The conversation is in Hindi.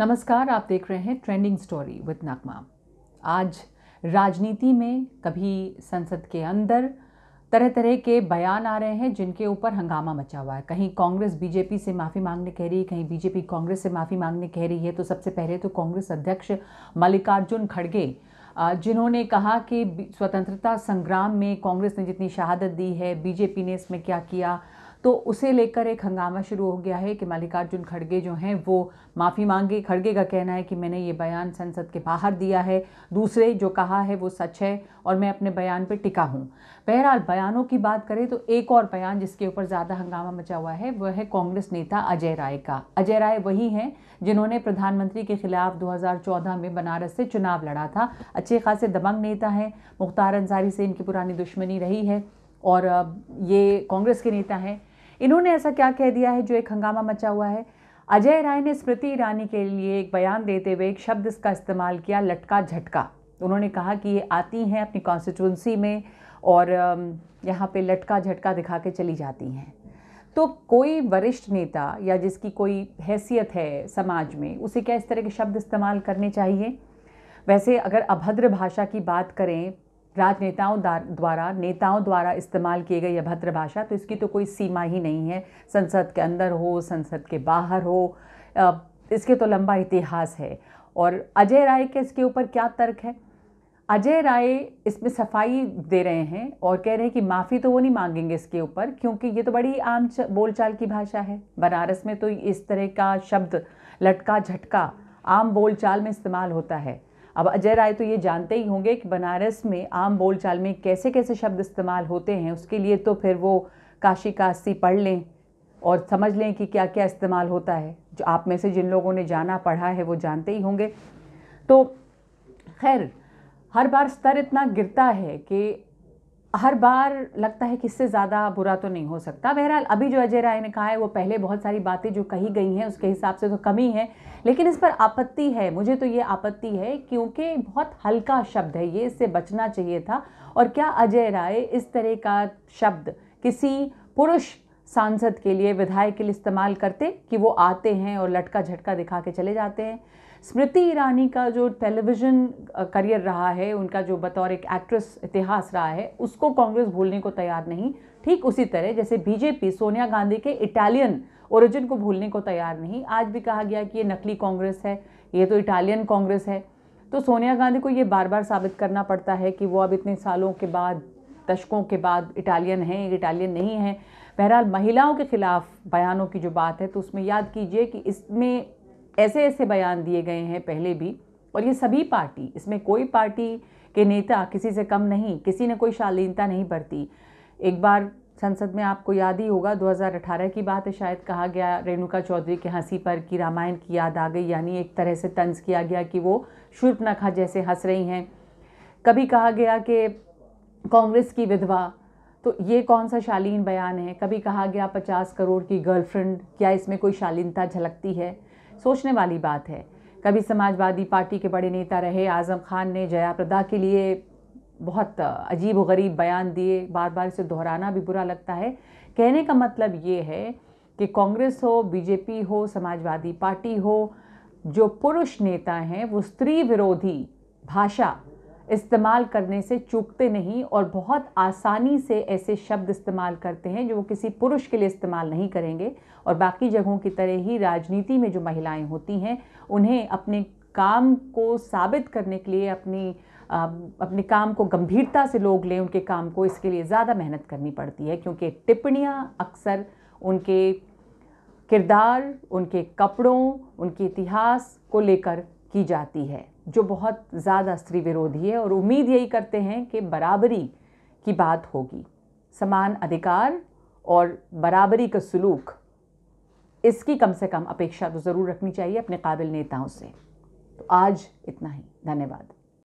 नमस्कार आप देख रहे हैं ट्रेंडिंग स्टोरी विद नगमा आज राजनीति में कभी संसद के अंदर तरह तरह के बयान आ रहे हैं जिनके ऊपर हंगामा मचा हुआ है कहीं कांग्रेस बीजेपी से माफ़ी मांगने कह रही है कहीं बीजेपी कांग्रेस से माफ़ी मांगने कह रही है तो सबसे पहले तो कांग्रेस अध्यक्ष मल्लिकार्जुन खड़गे जिन्होंने कहा कि स्वतंत्रता संग्राम में कांग्रेस ने जितनी शहादत दी है बीजेपी ने इसमें क्या किया तो उसे लेकर एक हंगामा शुरू हो गया है कि मल्लिकार्जुन खड़गे जो हैं वो माफ़ी मांगे खड़गे का कहना है कि मैंने ये बयान संसद के बाहर दिया है दूसरे जो कहा है वो सच है और मैं अपने बयान पर टिका हूँ बहरहाल बयानों की बात करें तो एक और बयान जिसके ऊपर ज़्यादा हंगामा मचा हुआ है वह है कांग्रेस नेता अजय राय का अजय राय वही हैं जिन्होंने प्रधानमंत्री के खिलाफ 2014 में बनारस से चुनाव लड़ा था अच्छे खासे दबंग नेता हैं मुख्तार अंसारी से इनकी पुरानी दुश्मनी रही है और ये कांग्रेस के नेता हैं इन्होंने ऐसा क्या कह दिया है जो एक हंगामा मचा हुआ है अजय राय ने स्मृति ईरानी के लिए एक बयान देते हुए एक शब्द इसका इस्तेमाल किया लटका झटका उन्होंने कहा कि ये आती हैं अपनी कॉन्स्टिट्यूंसी में और यहाँ पे लटका झटका दिखा के चली जाती हैं तो कोई वरिष्ठ नेता या जिसकी कोई हैसियत है समाज में उसे क्या इस तरह के शब्द इस्तेमाल करने चाहिए वैसे अगर अभद्र भाषा की बात करें राजनेताओं द्वारा नेताओं द्वारा इस्तेमाल किए गए अभद्र भाषा तो इसकी तो कोई सीमा ही नहीं है संसद के अंदर हो संसद के बाहर हो इसके तो लंबा इतिहास है और अजय राय के इसके ऊपर क्या तर्क है अजय राय इसमें सफाई दे रहे हैं और कह रहे हैं कि माफ़ी तो वो नहीं मांगेंगे इसके ऊपर क्योंकि ये तो बड़ी आम बोलचाल की भाषा है बनारस में तो इस तरह का शब्द लटका झटका आम बोलचाल में इस्तेमाल होता है अब अजय राय तो ये जानते ही होंगे कि बनारस में आम बोलचाल में कैसे कैसे शब्द इस्तेमाल होते हैं उसके लिए तो फिर वो काशी काशी पढ़ लें और समझ लें कि क्या क्या इस्तेमाल होता है जो आप में से जिन लोगों ने जाना पढ़ा है वो जानते ही होंगे तो खैर हर बार स्तर इतना गिरता है कि हर बार लगता है कि इससे ज़्यादा बुरा तो नहीं हो सकता बहरहाल अभी जो अजय राय ने कहा है वो पहले बहुत सारी बातें जो कही गई हैं उसके हिसाब से तो कमी है लेकिन इस पर आपत्ति है मुझे तो ये आपत्ति है क्योंकि बहुत हल्का शब्द है ये इससे बचना चाहिए था और क्या अजय राय इस तरह का शब्द किसी पुरुष सांसद के लिए विधायक के लिए इस्तेमाल करते कि वो आते हैं और लटका झटका दिखा के चले जाते हैं स्मृति ईरानी का जो टेलीविज़न करियर रहा है उनका जो बतौर एक एक्ट्रेस इतिहास रहा है उसको कांग्रेस भूलने को तैयार नहीं ठीक उसी तरह जैसे बीजेपी सोनिया गांधी के इटालियन ओरिजिन को भूलने को तैयार नहीं आज भी कहा गया कि ये नकली कांग्रेस है ये तो इटालियन कांग्रेस है तो सोनिया गांधी को ये बार बार साबित करना पड़ता है कि वो अब इतने सालों के बाद दशकों के बाद इटालियन हैं इटालियन नहीं हैं बहरहाल महिलाओं के ख़िलाफ़ बयानों की जो बात है तो उसमें याद कीजिए कि इसमें ऐसे ऐसे बयान दिए गए हैं पहले भी और ये सभी पार्टी इसमें कोई पार्टी के नेता किसी से कम नहीं किसी ने कोई शालीनता नहीं बरती एक बार संसद में आपको याद ही होगा 2018 की बात है शायद कहा गया रेणुका चौधरी के हंसी पर कि रामायण की याद आ गई यानी एक तरह से तंज किया गया कि वो शूर्पनखा जैसे हंस रही हैं कभी कहा गया कि कांग्रेस की विधवा तो ये कौन सा शालीन बयान है कभी कहा गया पचास करोड़ की गर्लफ्रेंड क्या इसमें कोई शालीनता झलकती है सोचने वाली बात है कभी समाजवादी पार्टी के बड़े नेता रहे आज़म खान ने जया प्रदा के लिए बहुत अजीब गरीब बयान दिए बार बार इसे दोहराना भी बुरा लगता है कहने का मतलब ये है कि कांग्रेस हो बीजेपी हो समाजवादी पार्टी हो जो पुरुष नेता हैं वो स्त्री विरोधी भाषा इस्तेमाल करने से चूकते नहीं और बहुत आसानी से ऐसे शब्द इस्तेमाल करते हैं जो वो किसी पुरुष के लिए इस्तेमाल नहीं करेंगे और बाकी जगहों की तरह ही राजनीति में जो महिलाएं होती हैं उन्हें अपने काम को साबित करने के लिए अपनी अपने काम को गंभीरता से लोग लें उनके काम को इसके लिए ज़्यादा मेहनत करनी पड़ती है क्योंकि टिप्पणियाँ अक्सर उनके किरदार उनके कपड़ों उनके इतिहास को लेकर की जाती है जो बहुत ज़्यादा स्त्री विरोधी है और उम्मीद यही करते हैं कि बराबरी की बात होगी समान अधिकार और बराबरी का सलूक इसकी कम से कम अपेक्षा तो ज़रूर रखनी चाहिए अपने काबिल नेताओं से तो आज इतना ही धन्यवाद